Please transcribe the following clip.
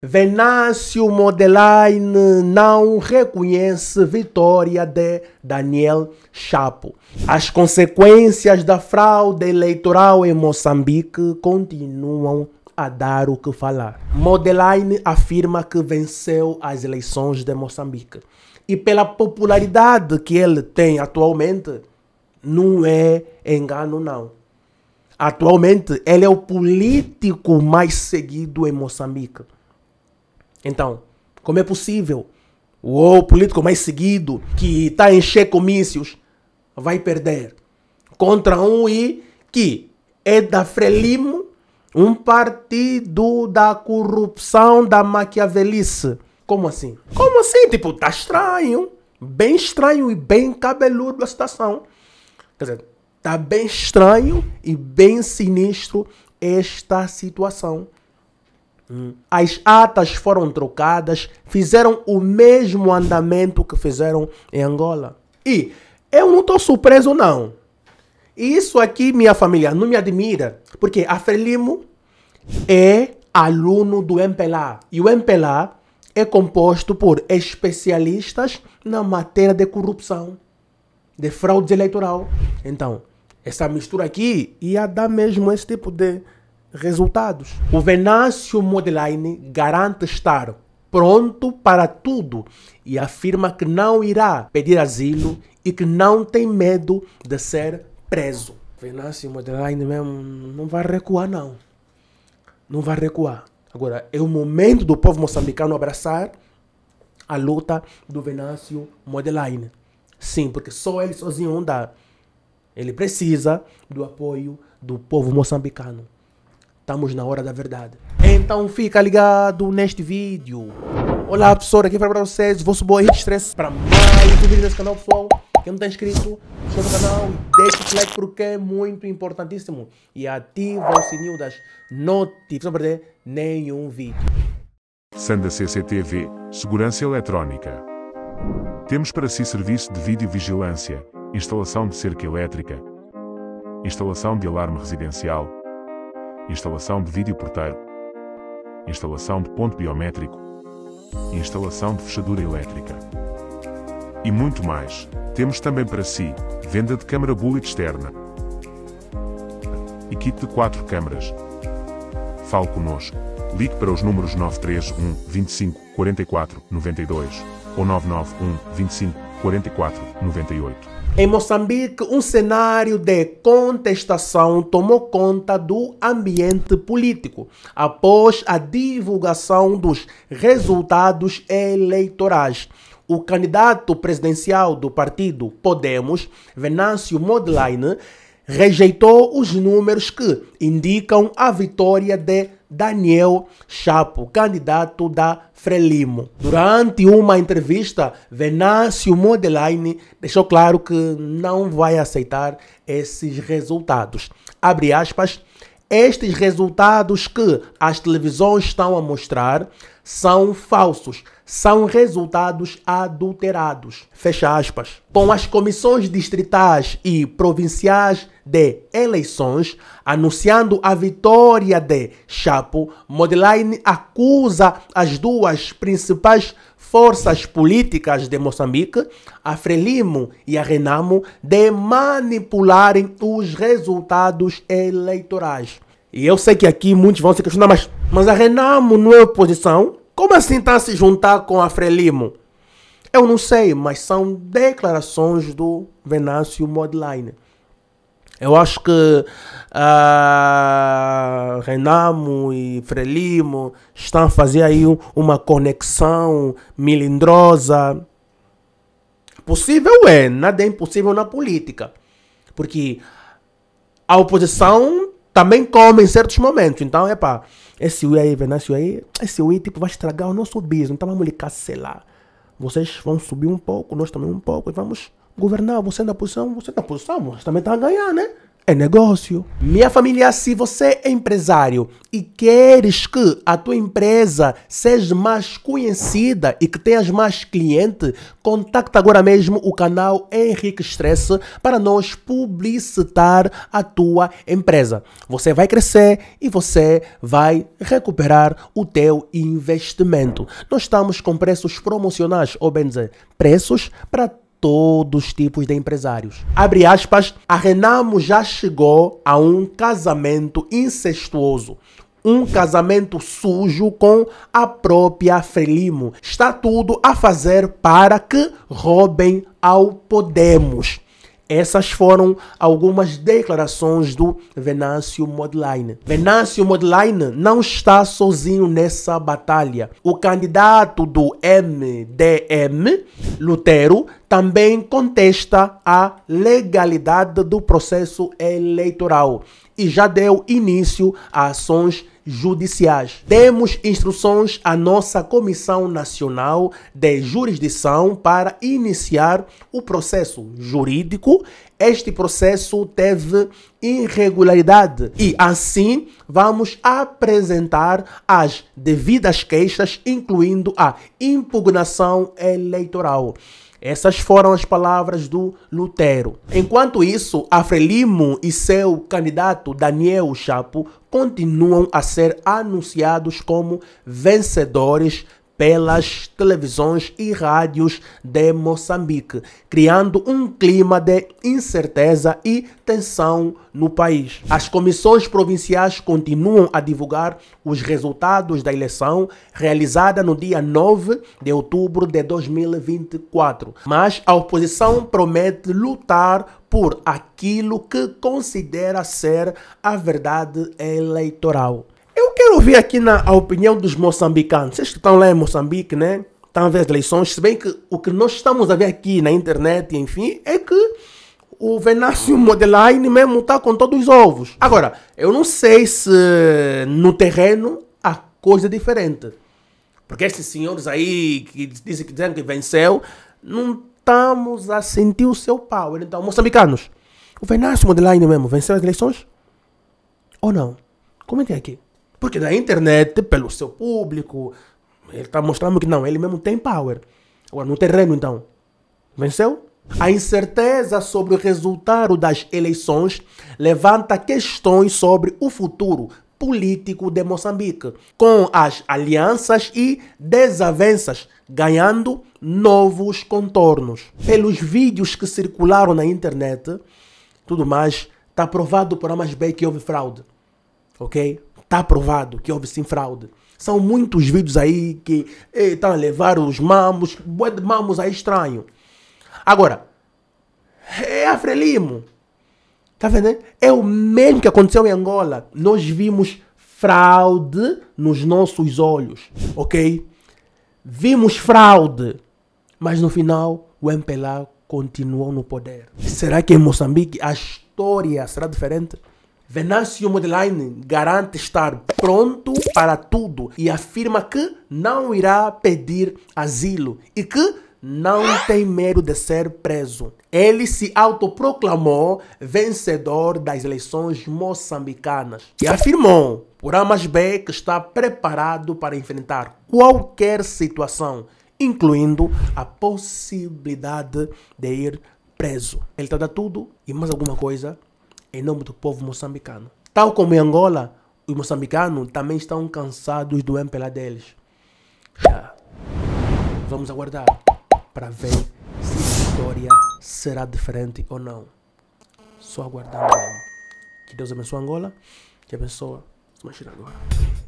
Venâncio Modelaine não reconhece vitória de Daniel Chapo. As consequências da fraude eleitoral em Moçambique continuam a dar o que falar. Modelaine afirma que venceu as eleições de Moçambique. E pela popularidade que ele tem atualmente, não é engano não. Atualmente, ele é o político mais seguido em Moçambique. Então, como é possível o político mais seguido, que está a encher comícios, vai perder contra um e que é da Frelimo, um partido da corrupção, da maquiavelice. Como assim? Como assim? Tipo, tá estranho. Bem estranho e bem cabeludo a situação. Quer dizer, tá bem estranho e bem sinistro esta situação. As atas foram trocadas, fizeram o mesmo andamento que fizeram em Angola. E eu não estou surpreso, não. E isso aqui, minha família, não me admira, porque a Frelimo é aluno do MPLA. E o MPLA é composto por especialistas na matéria de corrupção, de fraude eleitoral. Então, essa mistura aqui ia dar mesmo esse tipo de resultados. O Venâncio Modeline garante estar pronto para tudo e afirma que não irá pedir asilo e que não tem medo de ser preso. Venâncio Modeline mesmo não vai recuar não. Não vai recuar. Agora é o momento do povo moçambicano abraçar a luta do Venâncio Modeline. Sim, porque só ele sozinho não dá. Ele precisa do apoio do povo moçambicano. Estamos na hora da verdade. Então fica ligado neste vídeo. Olá pessoal, aqui para vocês, vosso boy Stress para mais um vídeo nesse canal pessoal. Quem não está inscrito, inscreva no canal e deixa o like porque é muito importantíssimo. E ativa o sininho das notificações para não perder nenhum vídeo. Sanda CCTV, Segurança Eletrónica. Temos para si serviço de videovigilância, instalação de cerca elétrica, instalação de alarme residencial, instalação de vídeo porteiro, instalação de ponto biométrico, instalação de fechadura elétrica e muito mais. Temos também para si, venda de câmara bullet externa e kit de 4 câmaras. Fale conosco. Ligue para os números 931 25 44 92 ou 991 25 44, 98. Em Moçambique, um cenário de contestação tomou conta do ambiente político após a divulgação dos resultados eleitorais. O candidato presidencial do partido Podemos, Venâncio Modline, rejeitou os números que indicam a vitória de Daniel Chapo, candidato da Frelimo. Durante uma entrevista, Venâncio Modelaine deixou claro que não vai aceitar esses resultados. Abre aspas. Estes resultados que as televisões estão a mostrar são falsos, são resultados adulterados. Fecha aspas. Com as comissões distritais e provinciais de eleições anunciando a vitória de Chapo, Modeline acusa as duas principais forças políticas de Moçambique, a Frelimo e a Renamo, de manipularem os resultados eleitorais. E eu sei que aqui muitos vão se questionar, mas, mas a Renamo não é oposição? Como assim está a se juntar com a Frelimo? Eu não sei, mas são declarações do Venâncio Modline. Eu acho que uh, Renamo e Frelimo estão a fazer aí uma conexão melindrosa. Possível é, nada é impossível na política. Porque a oposição também comem em certos momentos. Então, é pá, esse ui aí, Venâncio aí, né? esse ui tipo vai estragar o nosso business. Então vamos lhe cancelar. Vocês vão subir um pouco, nós também um pouco, e vamos governar. Você na posição, você na posição, você também está a ganhar, né? é negócio. Minha família, se você é empresário e queres que a tua empresa seja mais conhecida e que tenhas mais cliente, contacta agora mesmo o canal Henrique Stress para nós publicitar a tua empresa. Você vai crescer e você vai recuperar o teu investimento. Nós estamos com preços promocionais, ou bem dizer, preços para todos os tipos de empresários. Abre aspas, a Renamo já chegou a um casamento incestuoso. Um casamento sujo com a própria Frelimo. Está tudo a fazer para que roubem ao Podemos. Essas foram algumas declarações do Venâncio Modline. Venâncio Modline não está sozinho nessa batalha. O candidato do MDM, Lutero, também contesta a legalidade do processo eleitoral e já deu início a ações judiciais. Demos instruções à nossa Comissão Nacional de Jurisdição para iniciar o processo jurídico este processo teve irregularidade e assim vamos apresentar as devidas queixas, incluindo a impugnação eleitoral. Essas foram as palavras do Lutero. Enquanto isso, a e seu candidato Daniel Chapo continuam a ser anunciados como vencedores pelas televisões e rádios de Moçambique, criando um clima de incerteza e tensão no país. As comissões provinciais continuam a divulgar os resultados da eleição realizada no dia 9 de outubro de 2024, mas a oposição promete lutar por aquilo que considera ser a verdade eleitoral. Eu quero ouvir aqui na, a opinião dos moçambicanos. Vocês que estão lá em Moçambique, né? Estão a ver as eleições. Se bem que o que nós estamos a ver aqui na internet, enfim, é que o Venâncio Modeline mesmo está com todos os ovos. Agora, eu não sei se no terreno há coisa diferente. Porque esses senhores aí que dizem que, dizem que venceu, não estamos a sentir o seu power. Então, moçambicanos, o Venâncio Modeline mesmo venceu as eleições? Ou não? Comentem aqui. Porque na internet, pelo seu público, ele está mostrando que não, ele mesmo tem power. Agora, no terreno, então, venceu? A incerteza sobre o resultado das eleições levanta questões sobre o futuro político de Moçambique, com as alianças e desavenças ganhando novos contornos. Pelos vídeos que circularam na internet, tudo mais, está provado por Amas Bay que houve fraude. Ok? Está provado que houve sim fraude. São muitos vídeos aí que estão a levar os mamos, bué de mamos aí estranho. Agora, é a Frelimo. Tá vendo? É o mesmo que aconteceu em Angola. Nós vimos fraude nos nossos olhos, ok? Vimos fraude, mas no final o MPLA continuou no poder. Será que em Moçambique a história será diferente? Venâncio Modelain garante estar pronto para tudo e afirma que não irá pedir asilo e que não tem medo de ser preso. Ele se autoproclamou vencedor das eleições moçambicanas e afirmou por A mais B que está preparado para enfrentar qualquer situação, incluindo a possibilidade de ir preso. Ele está dando tudo e mais alguma coisa em nome do povo moçambicano. Tal como em Angola, os moçambicanos também estão cansados do MPLA deles. Já. Vamos aguardar para ver se a história será diferente ou não. Só aguardar mesmo. Que Deus abençoe Angola, que abençoe. Vamos tirar agora.